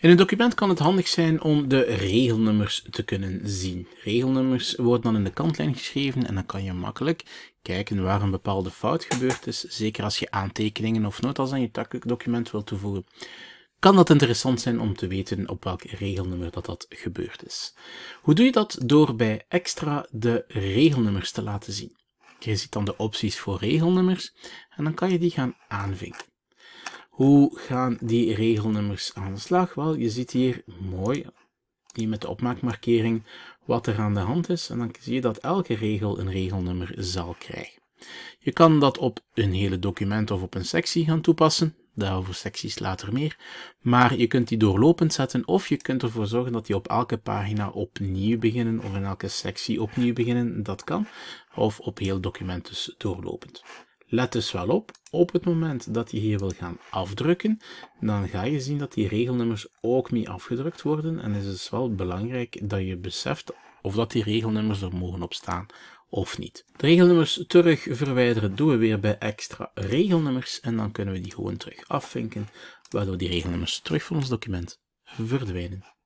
In een document kan het handig zijn om de regelnummers te kunnen zien. Regelnummers worden dan in de kantlijn geschreven en dan kan je makkelijk kijken waar een bepaalde fout gebeurd is, zeker als je aantekeningen of notas aan je document wilt toevoegen. Kan dat interessant zijn om te weten op welk regelnummer dat dat gebeurd is? Hoe doe je dat? Door bij extra de regelnummers te laten zien. Je ziet dan de opties voor regelnummers en dan kan je die gaan aanvinken. Hoe gaan die regelnummers aan de slag? Wel, je ziet hier mooi, hier met de opmaakmarkering, wat er aan de hand is. En dan zie je dat elke regel een regelnummer zal krijgen. Je kan dat op een hele document of op een sectie gaan toepassen. Daarover secties later meer. Maar je kunt die doorlopend zetten of je kunt ervoor zorgen dat die op elke pagina opnieuw beginnen of in elke sectie opnieuw beginnen. Dat kan. Of op heel document dus doorlopend. Let dus wel op, op het moment dat je hier wil gaan afdrukken, dan ga je zien dat die regelnummers ook mee afgedrukt worden. En het is dus wel belangrijk dat je beseft of dat die regelnummers er mogen op staan of niet. De regelnummers terug verwijderen doen we weer bij extra regelnummers en dan kunnen we die gewoon terug afvinken, waardoor die regelnummers terug van ons document verdwijnen.